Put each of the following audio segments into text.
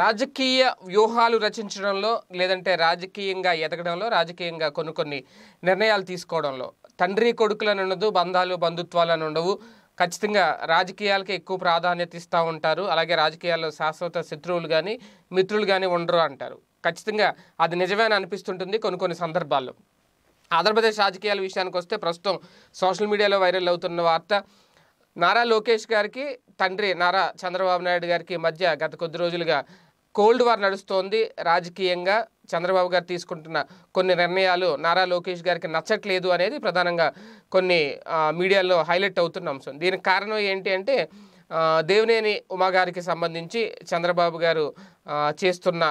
రాజకీయ వ్యూహాలు రచించడంలో లేదంటే రాజకీయంగా ఎదగడంలో రాజకీయంగా కొన్ని కొన్ని నిర్ణయాలు తీసుకోవడంలో తండ్రి కొడుకులను ఉండదు బంధాలు బంధుత్వాలు అని ఉండవు ఖచ్చితంగా రాజకీయాలకి ఎక్కువ ప్రాధాన్యత ఇస్తూ ఉంటారు అలాగే రాజకీయాల్లో శాశ్వత శత్రువులు కానీ మిత్రులు కానీ ఉండరు అంటారు ఖచ్చితంగా అది నిజమేనా అనిపిస్తుంటుంది కొన్ని కొన్ని సందర్భాల్లో ఆంధ్రప్రదేశ్ రాజకీయాల విషయానికి వస్తే ప్రస్తుతం సోషల్ మీడియాలో వైరల్ అవుతున్న వార్త నారా లోకేష్ గారికి తండ్రి నారా చంద్రబాబు నాయుడు గారికి మధ్య గత కొద్ది రోజులుగా కోల్డ్ వార్ నడుస్తోంది రాజకీయంగా చంద్రబాబు గారు తీసుకుంటున్న కొన్ని నిర్ణయాలు నారా లోకేష్ గారికి నచ్చట్లేదు అనేది ప్రధానంగా కొన్ని మీడియాలో హైలైట్ అవుతున్న అంశం దీనికి కారణం ఏంటి అంటే దేవినేని ఉమాగారికి సంబంధించి చంద్రబాబు గారు చేస్తున్న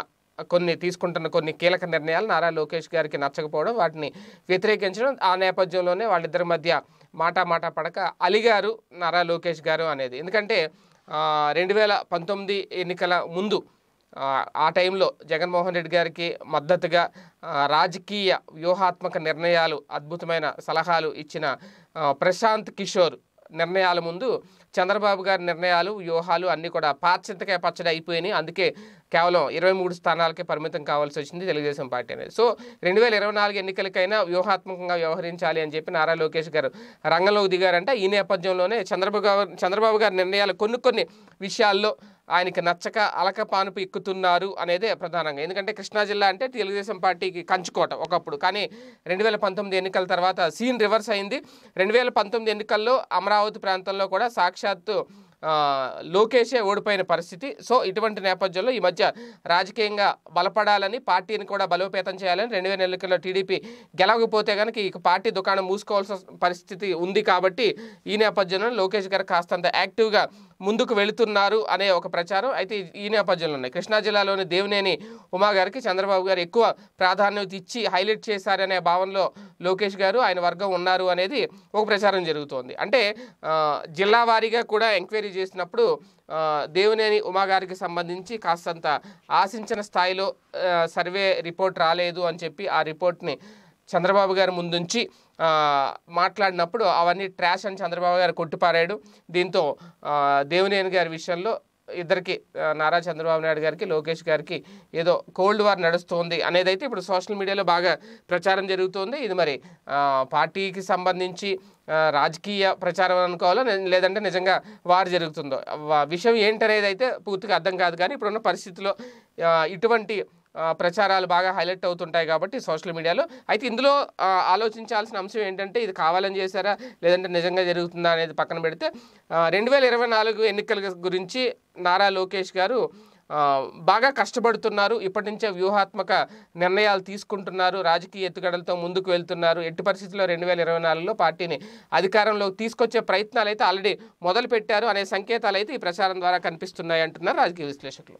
కొన్ని తీసుకుంటున్న కొన్ని కీలక నిర్ణయాలు నారా లోకేష్ గారికి నచ్చకపోవడం వాటిని వ్యతిరేకించడం ఆ నేపథ్యంలోనే వాళ్ళిద్దరి మధ్య మాటా మాటా పడక అలిగారు నారా లోకేష్ గారు అనేది ఎందుకంటే రెండు వేల పంతొమ్మిది ఎన్నికల ముందు ఆ టైంలో జగన్మోహన్ రెడ్డి గారికి మద్దతుగా రాజకీయ వ్యూహాత్మక నిర్ణయాలు అద్భుతమైన సలహాలు ఇచ్చిన ప్రశాంత్ కిషోర్ నిర్ణయాల ముందు చంద్రబాబు గారి నిర్ణయాలు వ్యూహాలు అన్నీ కూడా పాచింతకాయ పచ్చడి అయిపోయినాయి అందుకే కేవలం ఇరవై మూడు స్థానాలకే పరిమితం కావాల్సి వచ్చింది తెలుగుదేశం పార్టీ అనేది సో రెండు వేల ఇరవై నాలుగు ఎన్నికలకైనా వ్యూహాత్మకంగా వ్యవహరించాలి అని చెప్పి నారా లోకేష్ గారు రంగంలోకి దిగారంటే ఈ నేపథ్యంలోనే చంద్రబాబు చంద్రబాబు గారి నిర్ణయాలు కొన్ని కొన్ని విషయాల్లో ఆయనకి నచ్చక అలక పానుపు ఎక్కుతున్నారు అనేది ప్రధానంగా ఎందుకంటే కృష్ణా జిల్లా అంటే తెలుగుదేశం పార్టీకి కంచుకోవటం ఒకప్పుడు కానీ రెండు వేల పంతొమ్మిది ఎన్నికల తర్వాత సీన్ రివర్స్ అయింది రెండు వేల పంతొమ్మిది ఎన్నికల్లో అమరావతి ప్రాంతంలో కూడా సాక్షాత్తు లోకేషే ఓడిపోయిన పరిస్థితి సో ఇటువంటి నేపథ్యంలో ఈ మధ్య రాజకీయంగా బలపడాలని పార్టీని కూడా బలోపేతం చేయాలని రెండు వేల ఎన్నికల్లో టీడీపీ గెలవకపోతే కనుక ఈ పార్టీ దుకాణం మూసుకోవాల్సిన పరిస్థితి ఉంది కాబట్టి ఈ నేపథ్యంలో లోకేష్ గారు కాస్తంత యాక్టివ్గా ముందుకు వెళుతున్నారు అనే ఒక ప్రచారం అయితే ఈ నేపథ్యంలో ఉన్నాయి కృష్ణా జిల్లాలోని దేవినేని ఉమా గారికి చంద్రబాబు గారు ఎక్కువ ప్రాధాన్యత ఇచ్చి హైలైట్ చేశారనే భావనలో లోకేష్ గారు ఆయన వర్గం ఉన్నారు అనేది ఒక ప్రచారం జరుగుతోంది అంటే జిల్లా కూడా ఎంక్వైరీ చేసినప్పుడు దేవినేని ఉమాగారికి సంబంధించి కాస్తంత ఆశించిన స్థాయిలో సర్వే రిపోర్ట్ రాలేదు అని చెప్పి ఆ రిపోర్ట్ని చంద్రబాబు గారి ముందుంచి మాట్లాడినప్పుడు అవన్నీ ట్రాష్ అని చంద్రబాబు గారు కొట్టిపారాడు దీంతో దేవినేని గారి విషయంలో ఇద్దరికి నారా చంద్రబాబు నాయుడు గారికి లోకేష్ గారికి ఏదో కోల్డ్ వార్ నడుస్తోంది అయితే ఇప్పుడు సోషల్ మీడియాలో బాగా ప్రచారం జరుగుతోంది ఇది మరి పార్టీకి సంబంధించి రాజకీయ ప్రచారం అనుకోవాలో లేదంటే నిజంగా వారు జరుగుతుందో విషయం ఏంటనేది అయితే పూర్తిగా అర్థం కాదు కానీ ఇప్పుడున్న పరిస్థితిలో ఇటువంటి ప్రచారాలు బాగా హైలైట్ అవుతుంటాయి కాబట్టి సోషల్ మీడియాలో అయితే ఇందులో ఆలోచించాల్సిన అంశం ఏంటంటే ఇది కావాలని చేశారా లేదంటే నిజంగా జరుగుతుందా అనేది పక్కన పెడితే రెండు వేల ఇరవై నాలుగు ఎన్నికల గురించి నారా లోకేష్ గారు బాగా కష్టపడుతున్నారు ఇప్పటి నుంచే వ్యూహాత్మక నిర్ణయాలు తీసుకుంటున్నారు రాజకీయ ఎత్తుగడలతో ముందుకు వెళ్తున్నారు ఎట్టి పరిస్థితుల్లో రెండు వేల ఇరవై నాలుగులో పార్టీని అధికారంలోకి తీసుకొచ్చే ప్రయత్నాలు అయితే ఆల్రెడీ మొదలుపెట్టారు అనే సంకేతాలు అయితే ఈ ప్రచారం ద్వారా కనిపిస్తున్నాయి అంటున్నారు రాజకీయ విశ్లేషకులు